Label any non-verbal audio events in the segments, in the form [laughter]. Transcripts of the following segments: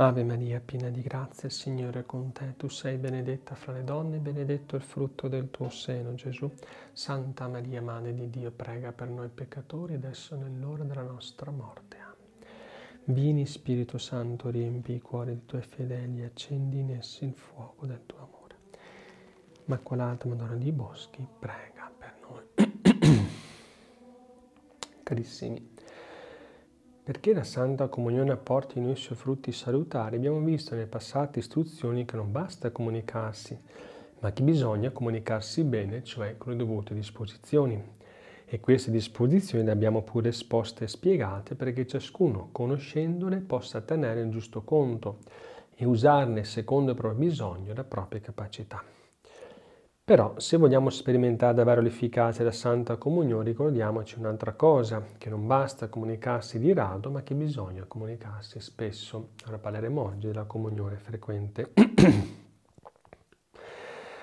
Ave Maria, piena di grazia, il Signore è con te. Tu sei benedetta fra le donne, benedetto il frutto del tuo seno, Gesù. Santa Maria, Madre di Dio, prega per noi peccatori, adesso nell'ora della nostra morte. Amen. Vieni, Spirito Santo, riempi i cuori dei tuoi fedeli, accendi in essi il fuoco del tuo amore. Immacolata Madonna dei Boschi, prega per noi. [coughs] Carissimi, perché la Santa Comunione apporti in noi i suoi frutti salutari, abbiamo visto nelle passate istruzioni che non basta comunicarsi, ma che bisogna comunicarsi bene, cioè con le dovute disposizioni. E queste disposizioni le abbiamo pure esposte e spiegate perché ciascuno, conoscendole, possa tenere il giusto conto e usarne secondo il proprio bisogno e la propria capacità. Però se vogliamo sperimentare davvero l'efficacia della Santa Comunione, ricordiamoci un'altra cosa, che non basta comunicarsi di rado, ma che bisogna comunicarsi spesso. Ora parleremo oggi della comunione frequente. [clears throat]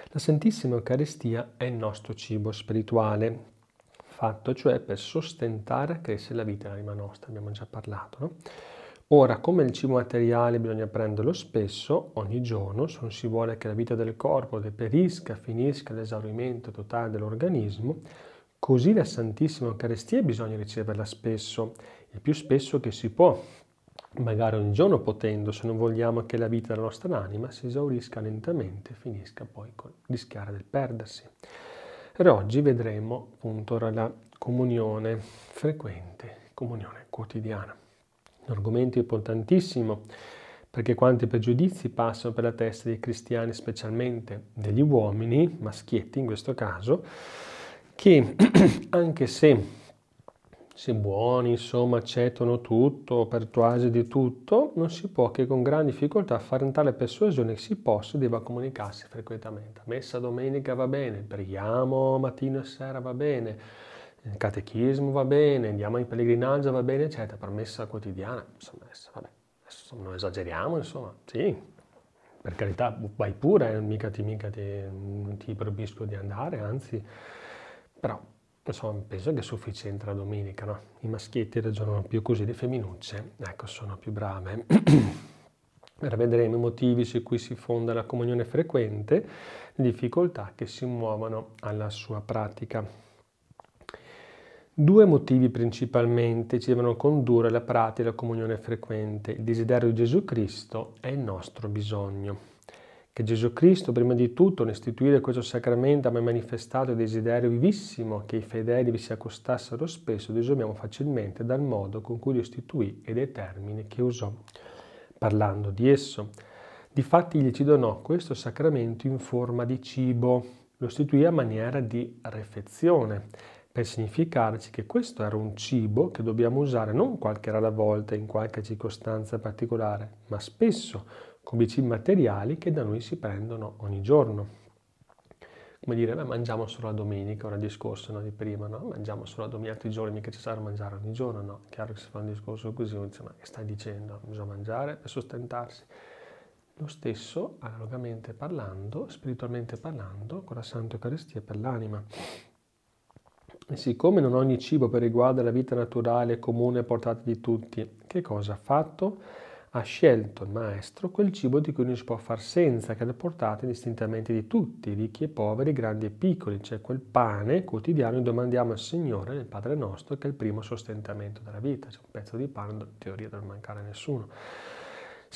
La Santissima Eucaristia è il nostro cibo spirituale, fatto cioè per sostentare e crescere la vita dell'anima nostra, abbiamo già parlato, no? Ora, come il cibo materiale bisogna prenderlo spesso, ogni giorno, se non si vuole che la vita del corpo deperisca, finisca l'esaurimento totale dell'organismo, così la Santissima Eucaristia bisogna riceverla spesso, il più spesso che si può, magari ogni giorno potendo, se non vogliamo che la vita della nostra anima si esaurisca lentamente e finisca poi con rischiare del perdersi. Per oggi vedremo appunto la comunione frequente, comunione quotidiana un argomento importantissimo, perché quanti pregiudizi passano per la testa dei cristiani, specialmente degli uomini, maschietti in questo caso, che [clears throat] anche se, se buoni, insomma, accettano tutto, pertuasi di tutto, non si può che con gran difficoltà far entrare la persuasione che si possa e debba comunicarsi frequentemente. Messa domenica va bene, preghiamo mattino e sera va bene, il catechismo va bene, andiamo in pellegrinaggio va bene, eccetera, per messa quotidiana, insomma, vabbè, adesso non esageriamo, insomma, sì, per carità, vai pure, eh, mica, ti, mica ti, ti proibisco di andare, anzi, però, insomma, penso che è sufficiente la domenica, no? I maschietti ragionano più così, le femminucce, ecco, sono più brave. [clears throat] Ora vedremo i motivi su cui si fonda la comunione frequente, le difficoltà che si muovono alla sua pratica. Due motivi principalmente ci devono condurre alla pratica della comunione frequente, il desiderio di Gesù Cristo e il nostro bisogno. Che Gesù Cristo, prima di tutto, nell'istituire questo sacramento, abbia manifestato il desiderio vivissimo che i fedeli vi si accostassero spesso, disumiamo facilmente dal modo con cui lo istituì e dai termini che usò, parlando di esso. Difatti gli ci donò questo sacramento in forma di cibo, lo istituì a maniera di refezione per significarci che questo era un cibo che dobbiamo usare non qualche rara volta in qualche circostanza particolare, ma spesso come i cibi materiali che da noi si prendono ogni giorno. Come dire, beh, mangiamo solo la domenica, ora discorso no, di prima, no? Mangiamo solo la domenica, altri giorni mica ci sarà mangiare ogni giorno, no? Chiaro che si fa un discorso così, uno ma che stai dicendo? Bisogna mangiare per sostentarsi. Lo stesso, analogamente parlando, spiritualmente parlando, con la Santa Eucaristia per l'anima e siccome non ogni cibo per riguardo alla vita naturale è comune e portata di tutti, che cosa ha fatto? Ha scelto il maestro quel cibo di cui non si può far senza, che è portata distintamente di tutti, ricchi e poveri, grandi e piccoli, cioè quel pane quotidiano che domandiamo al Signore, nel Padre nostro, che è il primo sostentamento della vita. C'è un pezzo di pane, in teoria, non mancare a nessuno.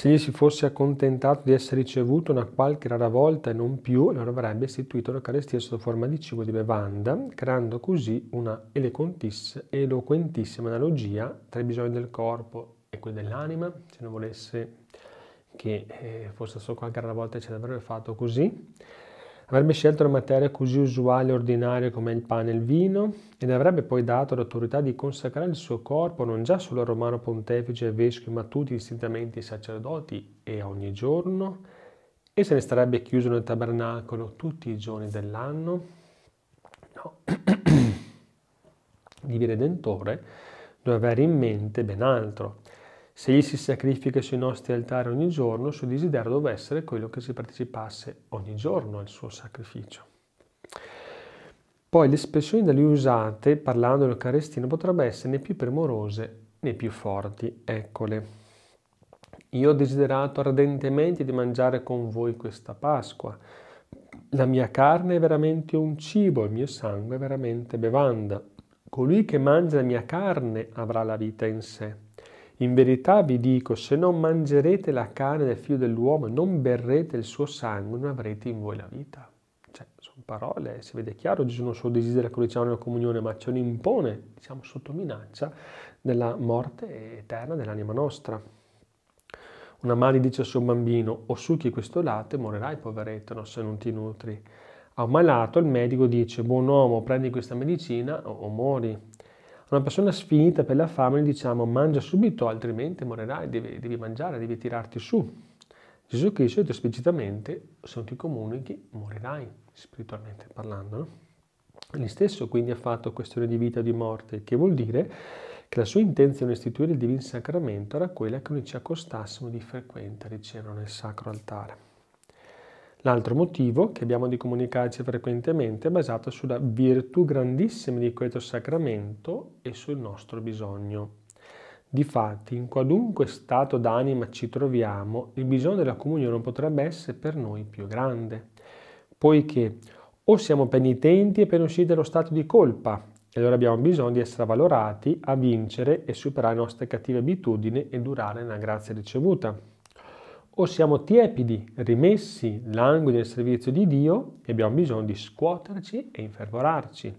Se egli si fosse accontentato di essere ricevuto una qualche rara volta e non più, allora avrebbe istituito l'Eucaristia sotto forma di cibo e di bevanda, creando così una eloquentissima analogia tra i bisogni del corpo e quelli dell'anima, se non volesse che eh, fosse solo qualche rara volta ci avrebbe fatto così. Avrebbe scelto le materie così usuali e ordinarie come il pane e il vino ed avrebbe poi dato l'autorità di consacrare il suo corpo non già solo al romano pontefice e vescovi, ma a tutti distintamente i sacerdoti e ogni giorno, e se ne starebbe chiuso nel tabernacolo tutti i giorni dell'anno. No. Dio [clears throat] Redentore doveva avere in mente ben altro se egli si sacrifica sui nostri altari ogni giorno, il suo desiderio deve essere quello che si partecipasse ogni giorno al suo sacrificio. Poi le espressioni da lui usate, parlando dell'Eucaristia, potrebbero essere né più premurose né più forti. Eccole. Io ho desiderato ardentemente di mangiare con voi questa Pasqua. La mia carne è veramente un cibo, il mio sangue è veramente bevanda. Colui che mangia la mia carne avrà la vita in sé in verità vi dico, se non mangerete la carne del figlio dell'uomo e non berrete il suo sangue, non avrete in voi la vita. Cioè, sono parole, si vede chiaro, Gesù non solo desidera che diciamo nella comunione, ma ce lo impone, diciamo, sotto minaccia della morte eterna dell'anima nostra. Una mani dice al suo bambino, o succhi questo latte e morirai, poveretto, no, se non ti nutri. A un malato il medico dice, buon uomo, prendi questa medicina o, o muori una persona sfinita per la fame gli diciamo mangia subito altrimenti morirai, devi, devi mangiare, devi tirarti su. Gesù Cristo ha detto esplicitamente se non ti comunichi morirai, spiritualmente parlando. No? Egli stesso quindi ha fatto questione di vita e di morte, che vuol dire che la sua intenzione di istituire il divino Sacramento era quella che noi ci accostassimo di frequente a ricevere nel Sacro Altare. L'altro motivo che abbiamo di comunicarci frequentemente è basato sulla virtù grandissima di questo sacramento e sul nostro bisogno. Difatti, in qualunque stato d'anima ci troviamo, il bisogno della comunione potrebbe essere per noi più grande, poiché o siamo penitenti e per uscire dallo stato di colpa, e allora abbiamo bisogno di essere valorati a vincere e superare le nostre cattive abitudini e durare nella grazia ricevuta o siamo tiepidi, rimessi, languidi nel servizio di Dio e abbiamo bisogno di scuoterci e infervorarci,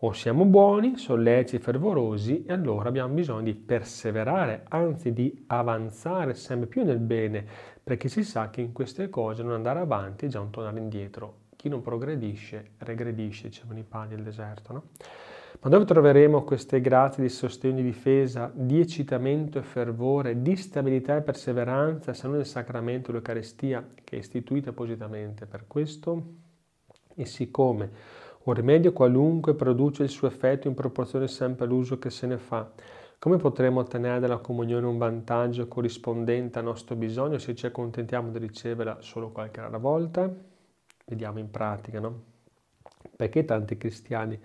o siamo buoni, solleci e fervorosi e allora abbiamo bisogno di perseverare, anzi di avanzare sempre più nel bene, perché si sa che in queste cose non andare avanti è già un tornare indietro. Chi non progredisce, regredisce, dicevano i padri del deserto, no? Ma dove troveremo queste grazie di sostegno e difesa, di eccitamento e fervore, di stabilità e perseveranza se non nel sacramento dell'Eucarestia che è istituita appositamente per questo? E siccome un rimedio qualunque produce il suo effetto in proporzione sempre all'uso che se ne fa, come potremo ottenere dalla comunione un vantaggio corrispondente al nostro bisogno se ci accontentiamo di riceverla solo qualche rara volta? Vediamo in pratica, no? Perché tanti cristiani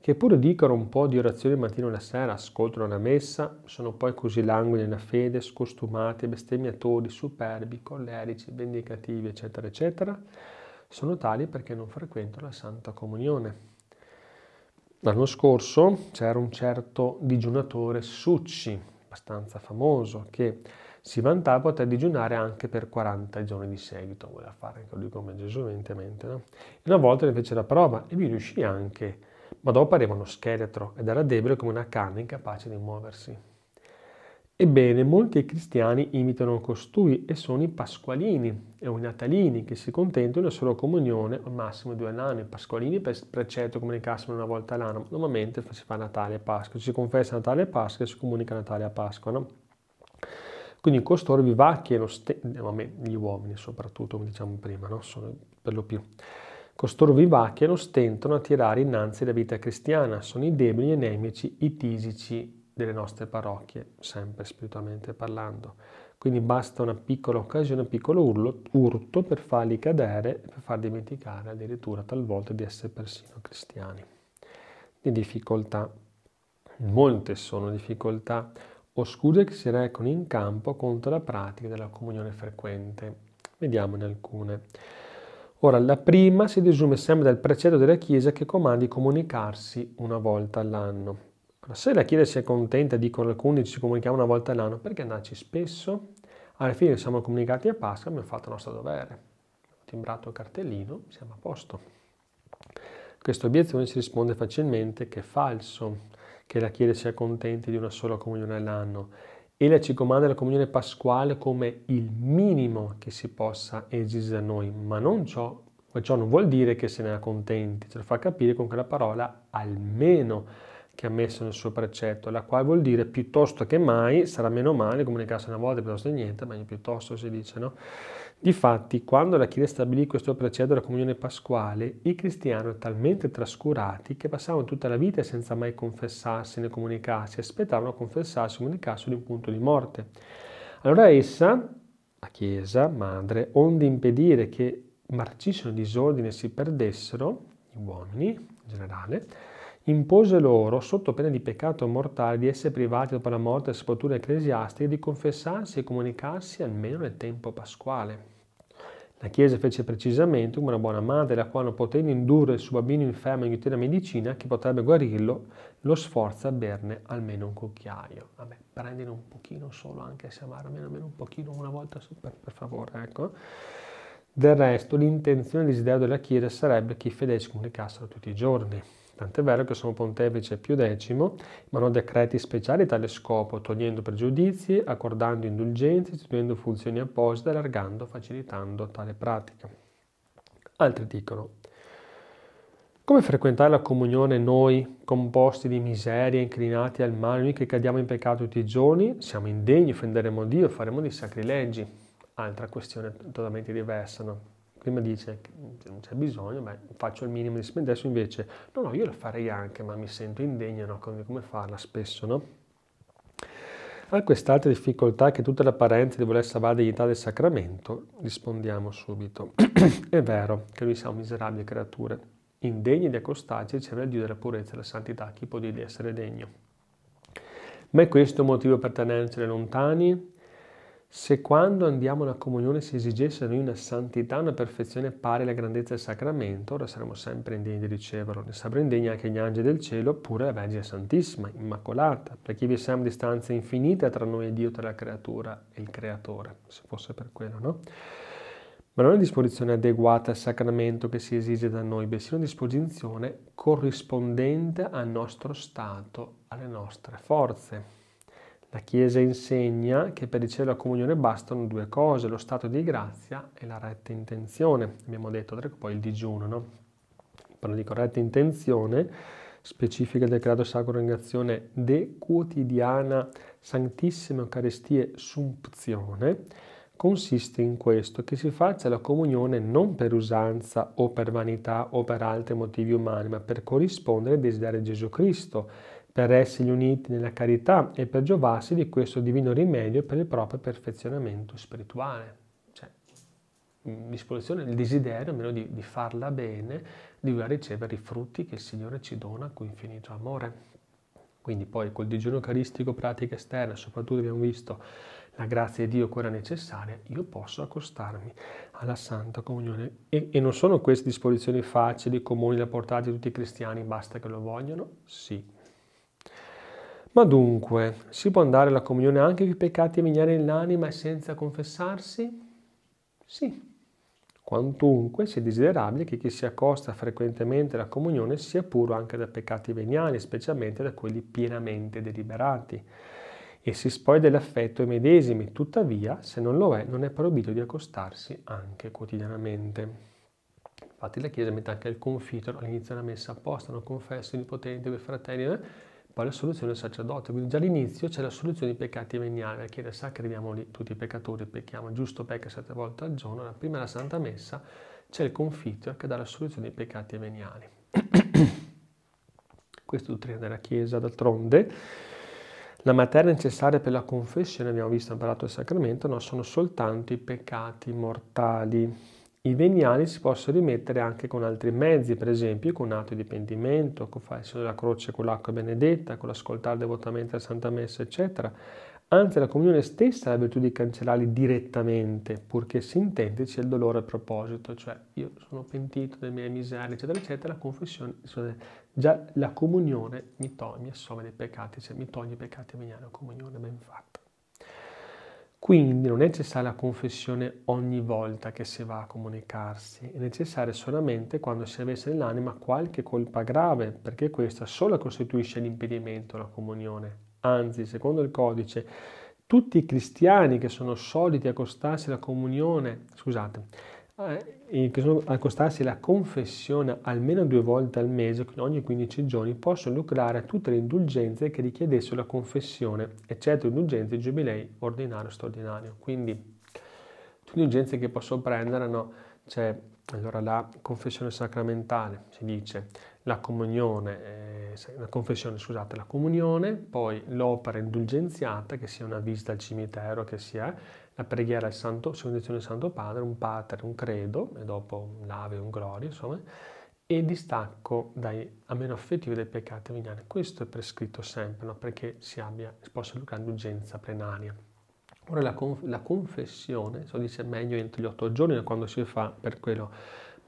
che pure dicono un po' di orazione mattino e sera, ascoltano la messa, sono poi così languidi nella fede, scostumati, bestemmiatori, superbi, collerici, vendicativi, eccetera, eccetera, sono tali perché non frequentano la Santa Comunione. L'anno scorso c'era un certo digiunatore Succi, abbastanza famoso, che si vantava di poter digiunare anche per 40 giorni di seguito, voleva fare anche lui come Gesù evidentemente. No? Una volta ne fece la prova e vi riuscì anche ma dopo pareva uno scheletro ed era debole come una canna incapace di muoversi. Ebbene, molti cristiani imitano costui e sono i pasqualini e i natalini che si contentano una sola comunione, al massimo due all'anno. I pasqualini per precetto comunicassero una volta all'anno, normalmente si fa Natale e Pasqua, si confessa Natale e Pasqua e si comunica Natale e Pasqua, no? Quindi costoro vivacchiano, st- gli uomini soprattutto, come diciamo prima, no? sono per lo più Costoro vivacchiano, stentano a tirare innanzi la vita cristiana, sono i deboli e nemici, i tisici delle nostre parrocchie, sempre spiritualmente parlando. Quindi basta una piccola occasione, un piccolo urlo, urto per farli cadere e per far dimenticare addirittura talvolta di essere persino cristiani. Di difficoltà, molte sono difficoltà oscure che si recano in campo contro la pratica della comunione frequente. Vediamone alcune. Ora, la prima si desume sempre dal precetto della Chiesa che comandi comunicarsi una volta all'anno. Se la Chiesa si è contenta di con alcuni ci comunichiamo una volta all'anno, perché andarci spesso? Alla fine siamo comunicati a Pasqua, e abbiamo fatto il nostro dovere. Ho timbrato il cartellino, siamo a posto. Questa obiezione si risponde facilmente che è falso che la Chiesa sia contenta di una sola comunione all'anno Elia ci comanda la comunione pasquale come il minimo che si possa esigere da noi, ma non ciò, ciò non vuol dire che se ne accontenti, ce cioè, lo fa capire con quella parola almeno che ha messo nel suo precetto, la quale vuol dire piuttosto che mai sarà meno male comunicarsi una volta piuttosto che niente, ma piuttosto si dice, no? Difatti, quando la Chiesa stabilì questo precetto della comunione pasquale, i cristiani erano talmente trascurati che passavano tutta la vita senza mai confessarsi né comunicarsi, aspettavano a confessarsi e comunicarsi ad un punto di morte. Allora essa, la Chiesa, madre, onde impedire che marcissero disordine e si perdessero, gli uomini in generale, impose loro, sotto pena di peccato mortale, di essere privati dopo la morte della sepoltura ecclesiastica, di confessarsi e comunicarsi almeno nel tempo pasquale. La Chiesa fece precisamente come una buona madre, la quale non potendo indurre il suo bambino infermo in utile medicina che potrebbe guarirlo, lo sforza a berne almeno un cucchiaio. Vabbè, prendine un pochino solo, anche se amaro, almeno, almeno un pochino una volta, per, per favore, ecco. Del resto, l'intenzione e il desiderio della Chiesa sarebbe che i fedeli si comunicassero tutti i giorni. Tant'è vero che sono pontefice più decimo, hanno decreti speciali a tale scopo, togliendo pregiudizi, accordando indulgenze, istituendo funzioni apposite, allargando, facilitando tale pratica. Altri dicono, come frequentare la comunione noi, composti di miseria, inclinati al male, noi che cadiamo in peccato tutti i giorni, siamo indegni, offenderemo Dio, faremo dei sacrilegi. Altra questione totalmente diversa, no? prima dice che cioè, non c'è bisogno, beh, faccio il minimo di spendere, Adesso invece, no, no, io la farei anche, ma mi sento indegno, no? Come, come farla spesso, no? A quest'altra difficoltà che tutta l'apparenza di voler salvare la dignità del sacramento, rispondiamo subito. [clears throat] È vero che noi siamo miserabili creature, indegni di accostarci e ricevere il Dio della purezza e della santità, chi può dire di essere degno? Ma è questo un motivo per tenercene lontani? Se quando andiamo alla comunione si esigesse da noi una santità, una perfezione pari alla grandezza del sacramento, ora saremmo sempre indegni di riceverlo, ne saranno indegni anche gli angeli del cielo, oppure la Vergine Santissima, Immacolata, perché vi siamo una distanza infinita tra noi e Dio, tra la creatura e il Creatore, se fosse per quello, no? Ma non è una disposizione adeguata al sacramento che si esige da noi, bensì una disposizione corrispondente al nostro stato, alle nostre forze. La Chiesa insegna che per ricevere la comunione bastano due cose, lo stato di grazia e la retta intenzione. Abbiamo detto poi il digiuno, no? Quando dico retta intenzione, specifica del creato sacro ringrazione de quotidiana santissima Eucaristie sumpzione, consiste in questo, che si faccia la comunione non per usanza o per vanità o per altri motivi umani, ma per corrispondere ai desideri di Gesù Cristo per essere uniti nella carità e per giovarsi di questo divino rimedio per il proprio perfezionamento spirituale. Cioè, mm, disposizione, il desiderio almeno di, di farla bene, di ricevere i frutti che il Signore ci dona con infinito amore. Quindi poi col digiuno eucaristico, pratica esterna, soprattutto abbiamo visto la grazia di Dio quella necessaria, io posso accostarmi alla Santa Comunione. E, e non sono queste disposizioni facili, comuni da portare a tutti i cristiani, basta che lo vogliono? Sì, ma dunque, si può andare alla comunione anche che i peccati avvignare l'anima e senza confessarsi? Sì, quantunque sia desiderabile che chi si accosta frequentemente alla comunione sia puro anche da peccati veniali, specialmente da quelli pienamente deliberati. E si spoglia dell'affetto ai medesimi, tuttavia, se non lo è, non è proibito di accostarsi anche quotidianamente. Infatti la Chiesa mette anche il confitero all'inizio della messa apposta, non confesso il potente per fratelli, eh? poi la soluzione del sacerdote. Quindi già all'inizio c'è la soluzione dei peccati veniali, la Chiesa sa arriviamo lì, tutti i peccatori pecchiamo, giusto pecca sette volte al giorno, la prima è la Santa Messa, c'è il confitto che dà la soluzione dei peccati veniali. [coughs] Questa è dottrina della Chiesa, d'altronde. La materia necessaria per la confessione, abbiamo visto, abbiamo parlato del sacramento, no? sono soltanto i peccati mortali. I veniali si possono rimettere anche con altri mezzi, per esempio con atto di pentimento, con falso della croce con l'acqua benedetta, con l'ascoltare devotamente la Santa Messa, eccetera. Anzi, la comunione stessa ha la virtù di cancellarli direttamente, purché sintetici il dolore a proposito, cioè io sono pentito delle mie miserie, eccetera, eccetera, la confessione, già la comunione mi, toglie, mi assomma dei peccati, cioè mi toglie i peccati veniali, comunione ben fatta. Quindi non è necessaria la confessione ogni volta che si va a comunicarsi, è necessaria solamente quando si avesse nell'anima qualche colpa grave, perché questa sola costituisce l'impedimento alla comunione. Anzi, secondo il codice, tutti i cristiani che sono soliti accostarsi alla comunione, scusate, eh, che sono accostarsi alla confessione almeno due volte al mese, quindi ogni 15 giorni, possono lucrare tutte le indulgenze che richiedessero la confessione, eccetto indulgenze, giubilei, ordinario, straordinario. Quindi, tutte le indulgenze che posso prendere, no? c'è allora la confessione sacramentale, si dice, la comunione, eh, la confessione, scusate, la comunione, poi l'opera indulgenziata, che sia una visita al cimitero, che sia la preghiera al Santo, secondazione del Santo Padre, un Pater, un Credo, e dopo un l'Ave, un Gloria, insomma, e distacco dai meno affettivi dai peccati veniali. Questo è prescritto sempre, no? perché si abbia esposto l'indulgenza plenaria. Ora la, conf- la confessione, so dice meglio entro gli otto giorni quando si fa per quello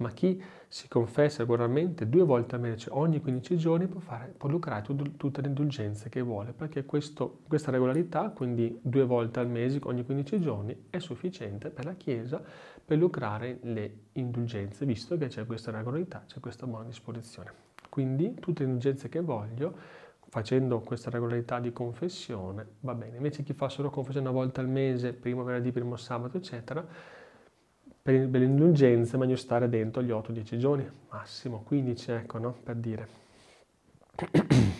ma chi si confessa regolarmente due volte a merce cioè ogni 15 giorni può, fare, può lucrare tut, tutte le indulgenze che vuole, perché questo, questa regolarità, quindi due volte al mese ogni 15 giorni, è sufficiente per la Chiesa per lucrare le indulgenze, visto che c'è questa regolarità, c'è questa buona disposizione. Quindi tutte le indulgenze che voglio, facendo questa regolarità di confessione, va bene. Invece chi fa solo confessione una volta al mese, primo venerdì, primo sabato, eccetera, per, per l'indulgenza è meglio stare dentro gli 8-10 giorni, massimo 15, ecco, no? Per dire. [clears throat]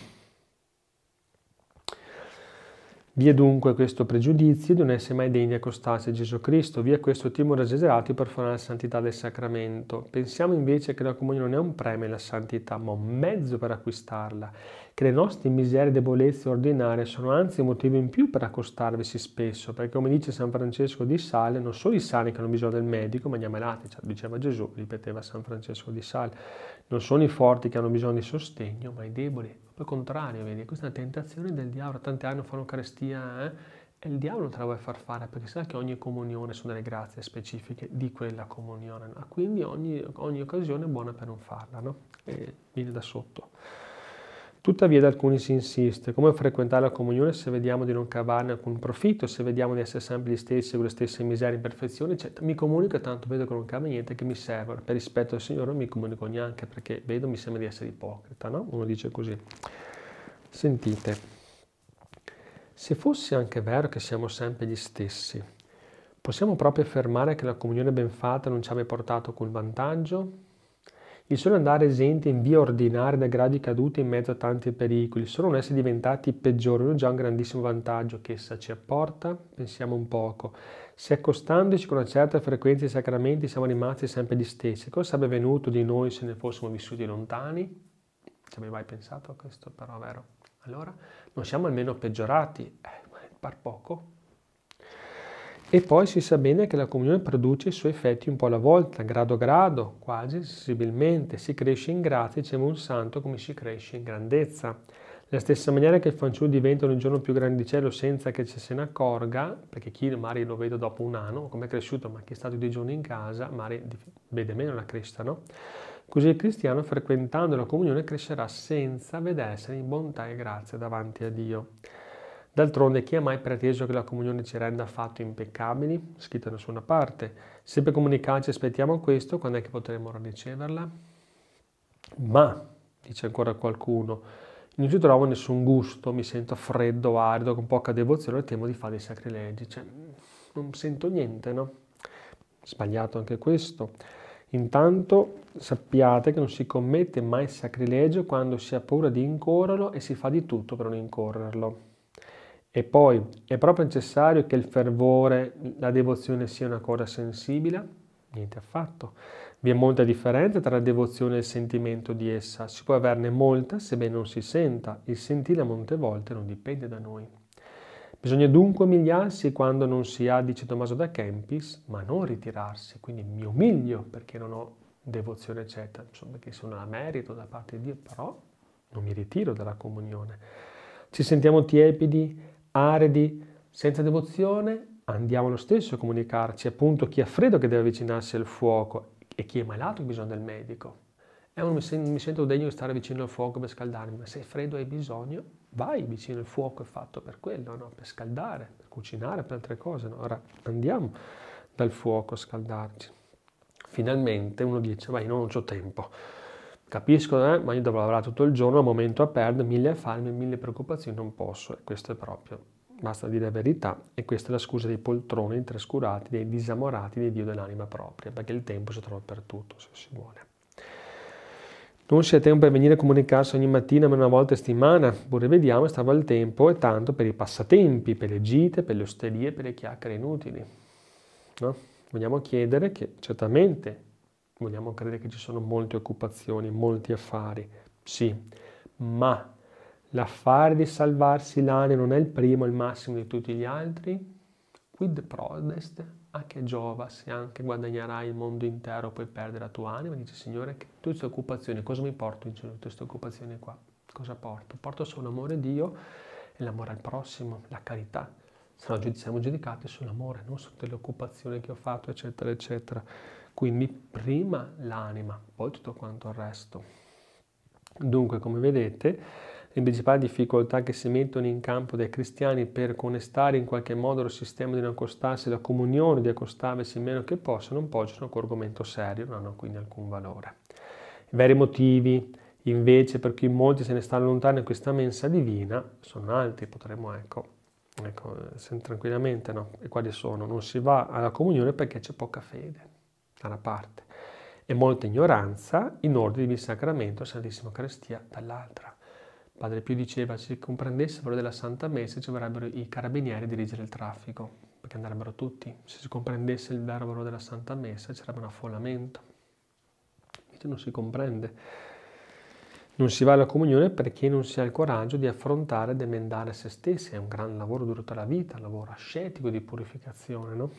Via dunque questo pregiudizio di non essere mai degni di accostarsi a Gesù Cristo, via questo timore esagerato per fare la santità del sacramento. Pensiamo invece che la comunione non è un premio alla santità, ma un mezzo per acquistarla che le nostre miserie e debolezze ordinarie sono anzi un motivo in più per accostarvisi spesso, perché come dice San Francesco di Sale, non solo i sani che hanno bisogno del medico, ma gli ammalati, cioè, diceva Gesù, ripeteva San Francesco di Sale, non sono i forti che hanno bisogno di sostegno, ma i deboli. Al contrario, vedi, questa è una tentazione del diavolo, tanti anni fanno carestia, eh? E il diavolo te la vuoi far fare perché sa che ogni comunione sono delle grazie specifiche di quella comunione, no? Ah, quindi ogni, ogni, occasione è buona per non farla, no? E viene da sotto. Tuttavia da alcuni si insiste, come frequentare la comunione se vediamo di non cavarne alcun profitto, se vediamo di essere sempre gli stessi con le stesse miserie, e imperfezioni, eccetera. Mi comunico e tanto vedo che non cambia niente che mi servono. Per rispetto al Signore non mi comunico neanche perché vedo mi sembra di essere ipocrita, no? Uno dice così. Sentite, se fosse anche vero che siamo sempre gli stessi, possiamo proprio affermare che la comunione ben fatta non ci abbia portato alcun vantaggio? Il solo andare esente in via ordinaria da gradi caduti in mezzo a tanti pericoli, solo non essere diventati peggiori, è già un grandissimo vantaggio che essa ci apporta, pensiamo un poco. Se accostandoci con una certa frequenza ai sacramenti siamo rimasti sempre gli stessi, cosa sarebbe venuto di noi se ne fossimo vissuti lontani? Ci avevi mai pensato a questo, però vero? Allora, non siamo almeno peggiorati, eh, par poco, e poi si sa bene che la comunione produce i suoi effetti un po' alla volta, grado grado, quasi sensibilmente. Si cresce in grazia, diciamo un santo, come si cresce in grandezza. La stessa maniera che il fanciullo diventa un giorno più grandicello senza che ci se ne accorga, perché chi magari lo vede dopo un anno, come è cresciuto, ma chi è stato due giorni in casa, magari vede meno la crescita, no? Così il cristiano, frequentando la comunione, crescerà senza vedersene in bontà e grazia davanti a Dio. D'altronde chi ha mai preteso che la comunione ci renda affatto impeccabili? Scritta da nessuna parte. Sempre comunicarci aspettiamo questo, quando è che potremo riceverla? Ma, dice ancora qualcuno, non ci trovo nessun gusto, mi sento freddo, arido, con poca devozione e temo di fare dei sacrilegi. Cioè, non sento niente, no? Sbagliato anche questo. Intanto sappiate che non si commette mai sacrilegio quando si ha paura di incorrerlo e si fa di tutto per non incorrerlo. E poi è proprio necessario che il fervore, la devozione sia una cosa sensibile? Niente affatto. Vi è molta differenza tra devozione e il sentimento di essa. Si può averne molta sebbene non si senta. Il sentire molte volte non dipende da noi. Bisogna dunque umiliarsi quando non si ha, dice Tommaso da Kempis, ma non ritirarsi. Quindi mi umilio perché non ho devozione, eccetera. Insomma, perché sono a merito da parte di Dio, però non mi ritiro dalla comunione. Ci sentiamo tiepidi aridi, senza devozione, andiamo lo stesso a comunicarci, appunto chi ha freddo che deve avvicinarsi al fuoco e chi è malato ha bisogno del medico. Eh, non mi, sento degno di stare vicino al fuoco per scaldarmi, ma se è freddo hai bisogno, vai vicino al fuoco, è fatto per quello, no? per scaldare, per cucinare, per altre cose. No? Ora andiamo dal fuoco a scaldarci. Finalmente uno dice, vai, non ho tempo Capisco, eh? ma io devo lavorare tutto il giorno, ho momento a perdere, mille affarmi, mille preoccupazioni, non posso. E questo è proprio. Basta dire la verità e questa è la scusa dei poltroni, trascurati, dei disamorati, dei dio dell'anima propria, perché il tempo si trova per tutto, se si vuole. Non si ha tempo per venire a comunicarsi ogni mattina ma una volta a settimana, pure vediamo e stava il tempo e tanto per i passatempi, per le gite, per le osterie, per le chiacchiere inutili. No? Vogliamo chiedere che certamente vogliamo credere che ci sono molte occupazioni, molti affari, sì, ma l'affare di salvarsi l'anima non è il primo, il massimo di tutti gli altri? Quid prodest? A che giova se anche guadagnerai il mondo intero puoi perdere la tua anima? Dice Signore, che tutte queste occupazioni, cosa mi porto in cielo? Tutte queste occupazioni qua, cosa porto? Porto solo l'amore a Dio e l'amore al prossimo, la carità. Se no siamo giudicati sull'amore, non su tutte le occupazioni che ho fatto, eccetera, eccetera. Quindi prima l'anima, poi tutto quanto il resto. Dunque, come vedete, le principali difficoltà che si mettono in campo dai cristiani per conestare in qualche modo il sistema di non accostarsi alla comunione, di accostarsi meno che possono, non poggiano con un argomento serio, non hanno quindi alcun valore. I veri motivi, invece, per cui molti se ne stanno lontani da questa mensa divina sono altri, potremmo, ecco, ecco tranquillamente, no? E quali sono? Non si va alla comunione perché c'è poca fede da una parte e molta ignoranza in ordine di sacramento Santissima Carestia, dall'altra. Padre Pio diceva se comprendessero della Santa Messa ci vorrebbero i carabinieri a dirigere il traffico, perché andrebbero tutti. Se si comprendesse il verbo della Santa Messa ci sarebbe un affollamento. Invece non si comprende. Non si va alla comunione perché non si ha il coraggio di affrontare ed emendare se stessi. È un gran lavoro durato la vita, un lavoro ascetico di purificazione, no?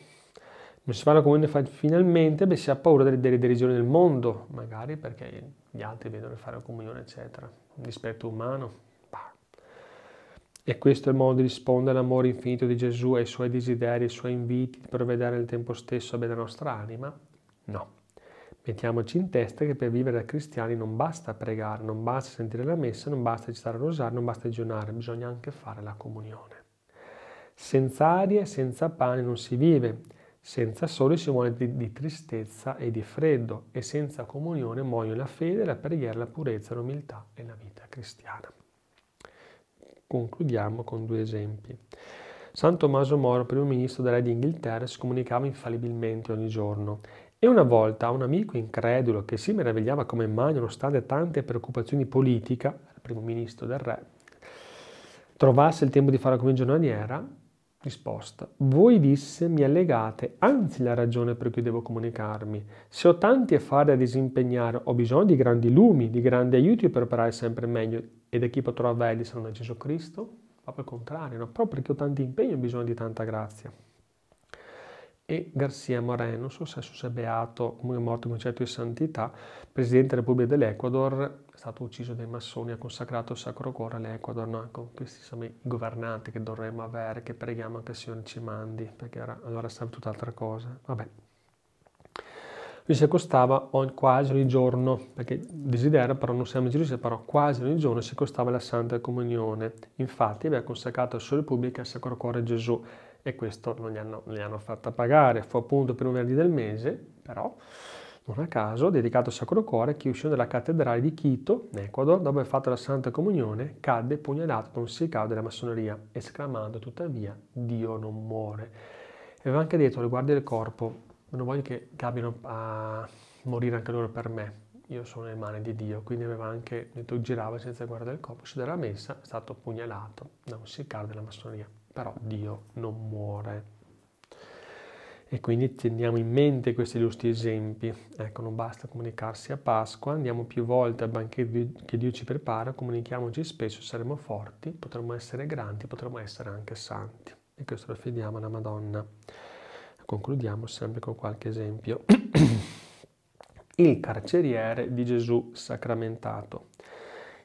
Non si parla comune finalmente, beh, si ha paura delle, delle derisioni del mondo, magari perché gli altri vedono fare la comunione, eccetera. Un rispetto umano. Bah. E questo è il modo di rispondere all'amore infinito di Gesù, ai suoi desideri, ai suoi inviti, di provvedere nel tempo stesso a bene la nostra anima? No. Mettiamoci in testa che per vivere da cristiani non basta pregare, non basta sentire la messa, non basta recitare il rosario, non basta digiunare, bisogna anche fare la comunione. Senza aria e senza pane non si vive. Senza sole si muore di, di, tristezza e di freddo e senza comunione muoiono la fede, la preghiera, la purezza, l'umiltà e la vita cristiana. Concludiamo con due esempi. San Tommaso Moro, primo ministro del re d'Inghilterra, si comunicava infallibilmente ogni giorno e una volta un amico incredulo che si meravigliava come mai, nonostante tante preoccupazioni politiche, il primo ministro del re, trovasse il tempo di fare come giornaliera, Risposta. Voi disse mi allegate anzi la ragione per cui devo comunicarmi. Se ho tanti affari da disimpegnare, ho bisogno di grandi lumi, di grandi aiuti per operare sempre meglio. E da chi potrò averli se non è Gesù Cristo? Proprio il contrario, no? proprio perché ho tanti impegni ho bisogno di tanta grazia e Garcia Moreno, suo sesso beato, morto in concetto di santità, presidente della Repubblica dell'Ecuador, è stato ucciso dai massoni, ha consacrato il Sacro Cuore all'Ecuador, no? Ecco, questi sono i governanti che dovremmo avere, che preghiamo che il Signore ci mandi, perché era, allora sarebbe tutt'altra cosa. Vabbè. Lui si accostava quasi ogni giorno, perché desidera, però non siamo in Gerusalemme, però quasi ogni giorno si accostava alla Santa Comunione. Infatti aveva consacrato la sua Repubblica al Sacro Cuore Gesù, e questo non gli hanno, non hanno fatta pagare. Fu appunto per un venerdì del mese, però, non a caso, dedicato al Sacro Cuore, che uscì dalla cattedrale di Quito, in Ecuador, dopo aver fatto la Santa Comunione, cadde pugnalato da un sicario della massoneria, esclamando tuttavia Dio non muore. Aveva anche detto alle guardie del corpo, non voglio che abbiano a morire anche loro per me, io sono nelle mani di Dio, quindi aveva anche detto girava senza guardare il corpo, si dalla messa, è stato pugnalato da un sicario della massoneria però Dio non muore. E quindi teniamo in mente questi giusti esempi. Ecco, non basta comunicarsi a Pasqua, andiamo più volte al banchetto che Dio ci prepara, comunichiamoci spesso, saremo forti, potremo essere grandi, potremo essere anche santi. E questo lo affidiamo alla Madonna. Concludiamo sempre con qualche esempio. [clears throat] Il carceriere di Gesù sacramentato.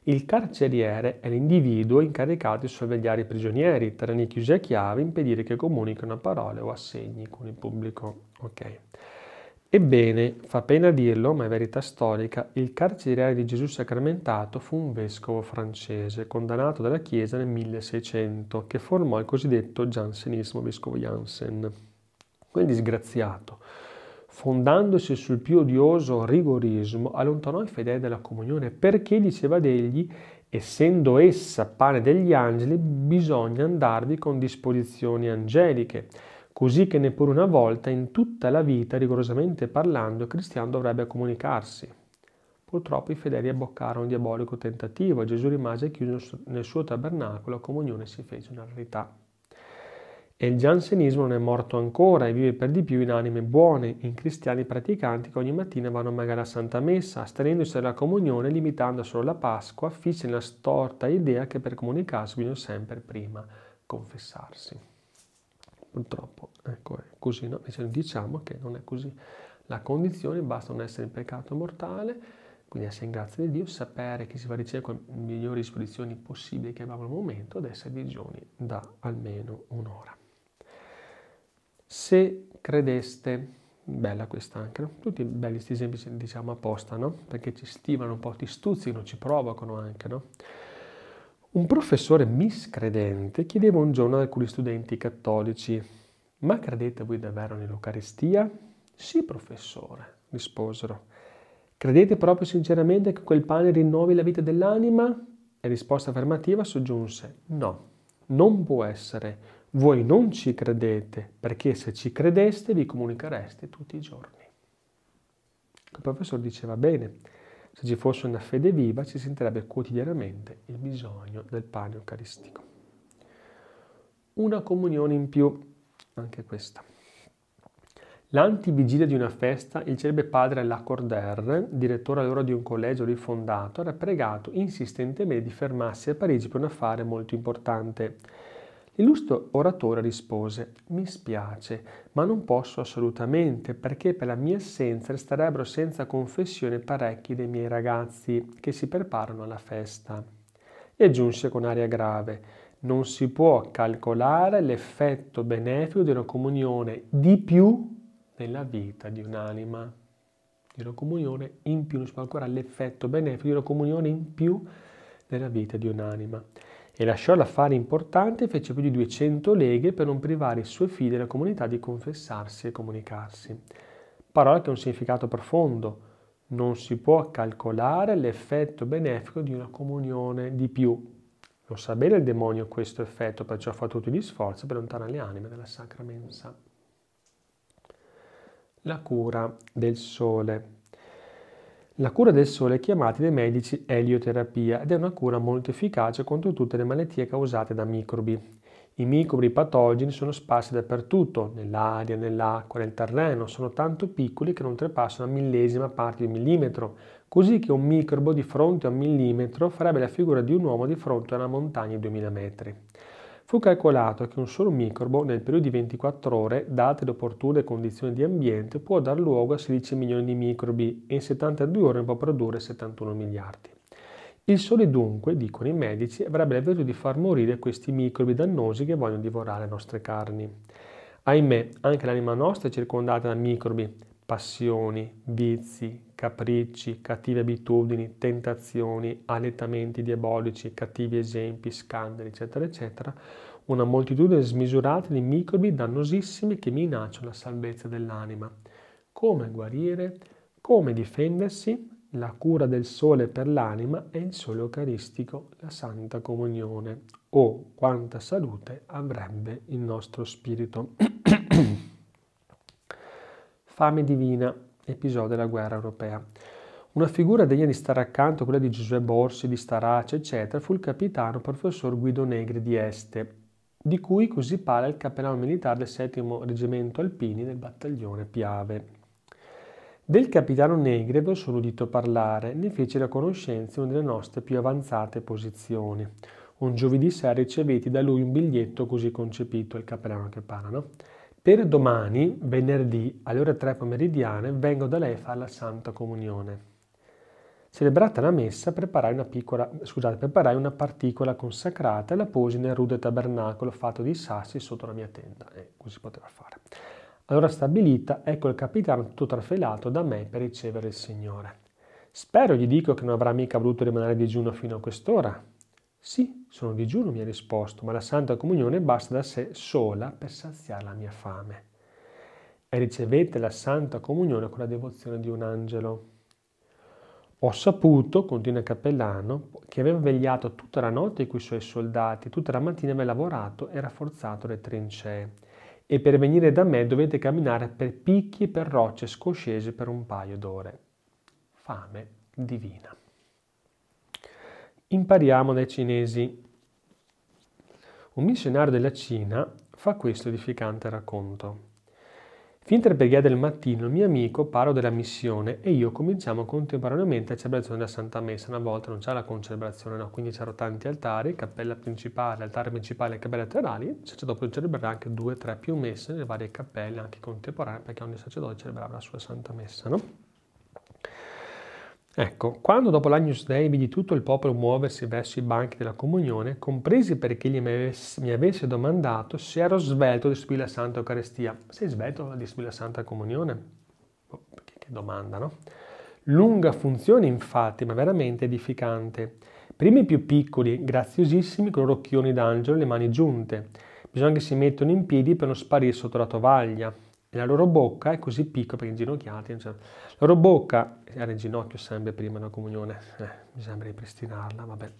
Il carceriere è l'individuo incaricato di sorvegliare i prigionieri, terreni chiusi a chiave, impedire che comunichino parole o assegni con il pubblico. Okay. Ebbene, fa pena dirlo, ma è verità storica, il carceriere di Gesù sacramentato fu un vescovo francese, condannato dalla Chiesa nel 1600, che formò il cosiddetto jansenismo, vescovo Jansen. Quel disgraziato fondandosi sul più odioso rigorismo, allontanò i fedeli dalla comunione perché, diceva degli, essendo essa pane degli angeli, bisogna andarvi con disposizioni angeliche, così che neppure una volta in tutta la vita, rigorosamente parlando, il cristiano dovrebbe comunicarsi. Purtroppo i fedeli abboccarono un diabolico tentativo e Gesù rimase chiuso nel suo tabernacolo, la comunione si fece una verità. E il giansenismo non è morto ancora e vive per di più in anime buone, in cristiani praticanti che ogni mattina vanno magari a Santa Messa, astenendosi dalla comunione limitando solo la Pasqua, fisse nella storta idea che per comunicarsi bisogna sempre prima confessarsi. Purtroppo, ecco, è così, no? Invece diciamo che non è così. La condizione basta non essere in peccato mortale, quindi essere in grazia di Dio, sapere che si va a ricevere con le migliori disposizioni possibili che abbiamo al momento ed essere digiuni da almeno un'ora. Se credeste, bella questa anche, no? tutti belli questi esempi diciamo apposta, no? perché ci stimano un po', ti stuzzicano, ci provocano anche. No? Un professore miscredente chiedeva un giorno ad alcuni studenti cattolici, ma credete voi davvero nell'Eucaristia? Sì, professore, risposero. Credete proprio sinceramente che quel pane rinnovi la vita dell'anima? E risposta affermativa soggiunse, no, non può essere voi non ci credete, perché se ci credeste vi comunicareste tutti i giorni. Il professor diceva bene, se ci fosse una fede viva ci sentirebbe quotidianamente il bisogno del pane eucaristico. Una comunione in più, anche questa. L'antivigilia di una festa, il celebre padre Lacordaire, direttore allora di un collegio rifondato, era pregato insistentemente di fermarsi a Parigi per un affare molto importante. L'illustre oratore rispose, mi spiace, ma non posso assolutamente perché per la mia assenza resterebbero senza confessione parecchi dei miei ragazzi che si preparano alla festa. E aggiunse con aria grave, non si può calcolare l'effetto benefico di una comunione di più nella vita di un'anima. Di una comunione in più, non si può ancora l'effetto benefico di una comunione in più nella vita di un'anima e lasciò l'affare importante e fece più di 200 leghe per non privare i suoi figli della comunità di confessarsi e comunicarsi. Parola che ha un significato profondo. Non si può calcolare l'effetto benefico di una comunione di più. Lo sa bene il demonio questo effetto, perciò fa tutti gli sforzi per allontanare le anime dalla sacra mensa. La cura del sole. La cura del sole è chiamata dai medici elioterapia ed è una cura molto efficace contro tutte le malattie causate da microbi. I microbi patogeni sono sparsi dappertutto, nell'aria, nell'acqua, nel terreno, sono tanto piccoli che non trepassano a millesima parte di un millimetro, così che un microbo di fronte a un millimetro farebbe la figura di un uomo di fronte a una montagna di 2000 metri fu calcolato che un solo microbo nel periodo di 24 ore, date le opportune condizioni di ambiente, può dar luogo a 16 milioni di microbi e in 72 ore può produrre 71 miliardi. Il sole dunque, dicono i medici, avrebbe la di far morire questi microbi dannosi che vogliono divorare le nostre carni. Ahimè, anche l'anima nostra è circondata da microbi, passioni, vizi, capricci, cattive abitudini, tentazioni, allettamenti diabolici, cattivi esempi, scandali, eccetera, eccetera, una moltitudine smisurata di microbi dannosissimi che minacciano la salvezza dell'anima. Come guarire? Come difendersi? La cura del sole per l'anima è il sole eucaristico, la Santa Comunione. Oh, quanta salute avrebbe il nostro spirito! [coughs] Fame divina episodio della guerra europea. Una figura degna di stare accanto a quella di Giuseppe Borsi, di Starace, eccetera, fu il capitano professor Guido Negri di Este, di cui così parla il cappellano militare del settimo Reggimento Alpini del battaglione Piave. Del capitano Negri avevo solo udito parlare, ne fece la conoscenza in una delle nostre più avanzate posizioni. Un giovedì sera ricevetti da lui un biglietto così concepito, il cappellano che parla, no? Per domani, venerdì, alle ore 3 pomeridiane, vengo da lei a fare la Santa Comunione. Celebrata la messa, preparai una, piccola, scusate, preparai una particola consacrata e la posi nel rude tabernacolo fatto di sassi sotto la mia tenda. E eh, così poteva fare. Allora stabilita, ecco il capitano tutto trafelato da me per ricevere il Signore. Spero gli dico che non avrà mica voluto rimanere digiuno fino a quest'ora, sì, sono digiuno, mi ha risposto, ma la Santa Comunione basta da sé sola per saziare la mia fame. E ricevette la Santa Comunione con la devozione di un angelo. Ho saputo, continua il cappellano, che aveva vegliato tutta la notte con i suoi soldati, tutta la mattina aveva lavorato e rafforzato le trincee. E per venire da me dovete camminare per picchi e per rocce scoscese per un paio d'ore. Fame divina. Impariamo dai cinesi. Un missionario della Cina fa questo edificante racconto. Fin tre preghiera del mattino il mio amico parlo della missione e io cominciamo contemporaneamente la celebrazione della Santa Messa. Una volta non c'era la concelebrazione, no? quindi c'erano tanti altari, cappella principale, altare principale e cappelle laterali. Il sacerdote celebrerà anche due o tre più messe nelle varie cappelle, anche contemporanee, perché ogni sacerdote celebrava la sua Santa Messa. No? Ecco, quando dopo l'Agnus Dei vidi tutto il popolo muoversi verso i banchi della comunione, compresi perché gli mi avesse, domandato se ero svelto di subire la Santa Eucaristia. Sei svelto di subire la Santa Comunione? Oh, che domanda, no? Lunga funzione infatti, ma veramente edificante. Prima i più piccoli, graziosissimi, con i loro occhioni d'angelo e le mani giunte. Bisogna che si mettano in piedi per non sparire sotto la tovaglia, la loro bocca è così piccola perché inginocchiati, la loro bocca era in ginocchio sempre prima della comunione, eh, mi sembra ripristinarla, vabbè.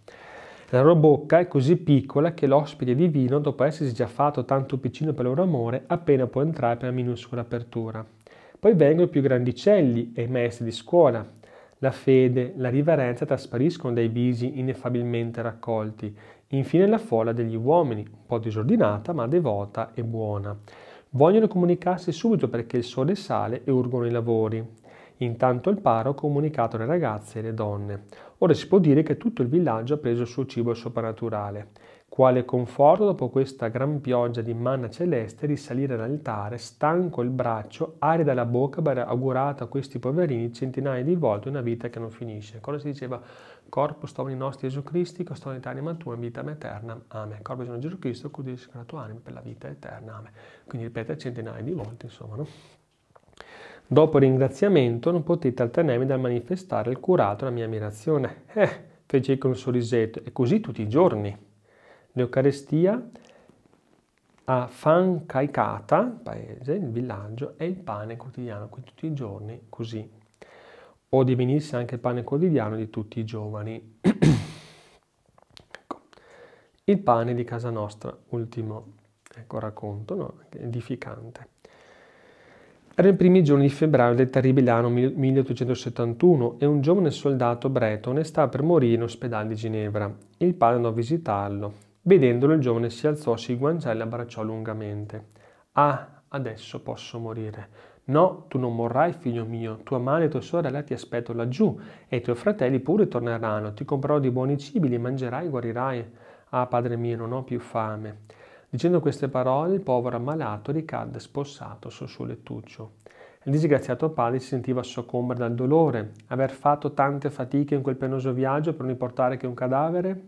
La loro bocca è così piccola che l'ospite divino, dopo essersi già fatto tanto piccino per il loro amore, appena può entrare per la minuscola apertura. Poi vengono i più grandicelli e i maestri di scuola. La fede, la riverenza traspariscono dai visi ineffabilmente raccolti. Infine la folla degli uomini, un po' disordinata ma devota e buona Vogliono comunicarsi subito perché il sole sale e urgono i lavori. Intanto il paro ha comunicato le ragazze e le donne. Ora si può dire che tutto il villaggio ha preso il suo cibo soprannaturale. Quale conforto dopo questa gran pioggia di manna celeste risalire all'altare, stanco il braccio, arida la bocca per aver augurato a questi poverini centinaia di volte una vita che non finisce. Cosa si diceva? corpo, corpus domini nostro Gesù Cristo, costone anima tua in vita eterna. Amen. Corpo di Gesù Cristo, cudisci la tua anima per la vita eterna. Amen. Quindi ripete centinaia di volte, insomma, no? Dopo ringraziamento non potete attenermi dal manifestare il curato la mia ammirazione. Eh, fece con un sorrisetto, e così tutti i giorni. L'Eucarestia a Fancaicata, paese, il villaggio, è il pane quotidiano, qui tutti i giorni, così o divenisse anche il pane quotidiano di tutti i giovani. [coughs] ecco. Il pane di casa nostra, ultimo ecco, racconto, no? edificante. Era i primi giorni di febbraio del terribile anno 1871 e un giovane soldato bretone sta per morire in ospedale di Ginevra. Il padre andò a visitarlo. Vedendolo il giovane si alzò si guanciò e abbracciò lungamente. Ah, adesso posso morire. No, tu non morrai, figlio mio, tua madre e tua sorella ti aspettano laggiù, e i tuoi fratelli pure torneranno, ti comprerò di buoni cibi, li mangerai e guarirai. Ah, padre mio, non ho più fame. Dicendo queste parole, il povero ammalato ricadde spossato sul suo lettuccio. Il disgraziato padre si sentiva soccombere dal dolore, aver fatto tante fatiche in quel penoso viaggio per non portare che un cadavere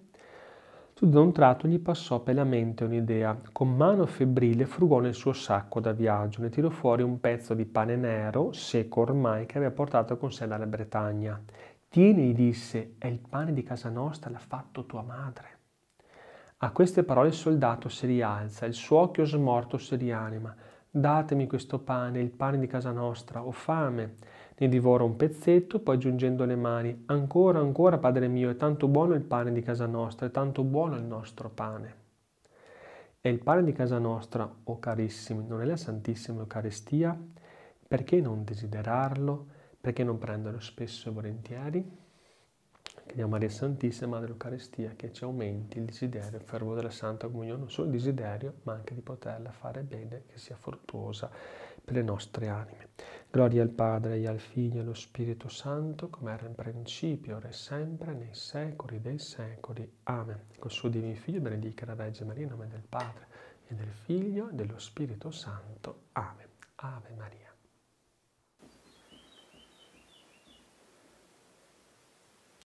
tutto da un tratto gli passò per la mente un'idea. Con mano febbrile frugò nel suo sacco da viaggio, ne tirò fuori un pezzo di pane nero, secco ormai, che aveva portato con sé dalla Bretagna. Tieni, gli disse, è il pane di casa nostra, l'ha fatto tua madre. A queste parole il soldato si rialza, il suo occhio smorto si rianima. Datemi questo pane, il pane di casa nostra, ho fame. Ne divora un pezzetto, poi giungendo le mani, ancora, ancora, Padre mio, è tanto buono il pane di casa nostra, è tanto buono il nostro pane. E il pane di casa nostra, o oh carissimi, non è la Santissima Eucaristia? Perché non desiderarlo? Perché non prenderlo spesso e volentieri? Chiediamo a Maria Santissima, dell'Eucaristia che ci aumenti il desiderio, il fervore della Santa Comunione, non solo il desiderio, ma anche di poterla fare bene, che sia fruttuosa per le nostre anime. Gloria al Padre e al Figlio e allo Spirito Santo, come era in principio, ora e sempre, nei secoli dei secoli. Amen. Col suo divino Figlio benedica la Vergine Maria in nome del Padre e del Figlio e dello Spirito Santo. Amen. Ave Maria.